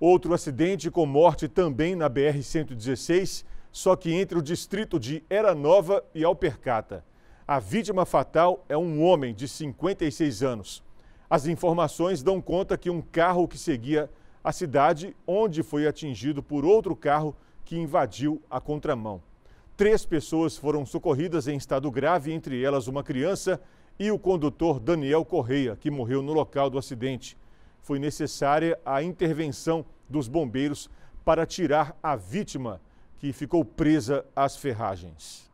Outro acidente com morte também na BR-116, só que entre o distrito de Era Nova e Alpercata. A vítima fatal é um homem de 56 anos. As informações dão conta que um carro que seguia a cidade, onde foi atingido por outro carro que invadiu a contramão. Três pessoas foram socorridas em estado grave, entre elas uma criança e o condutor Daniel Correia, que morreu no local do acidente foi necessária a intervenção dos bombeiros para tirar a vítima que ficou presa às ferragens.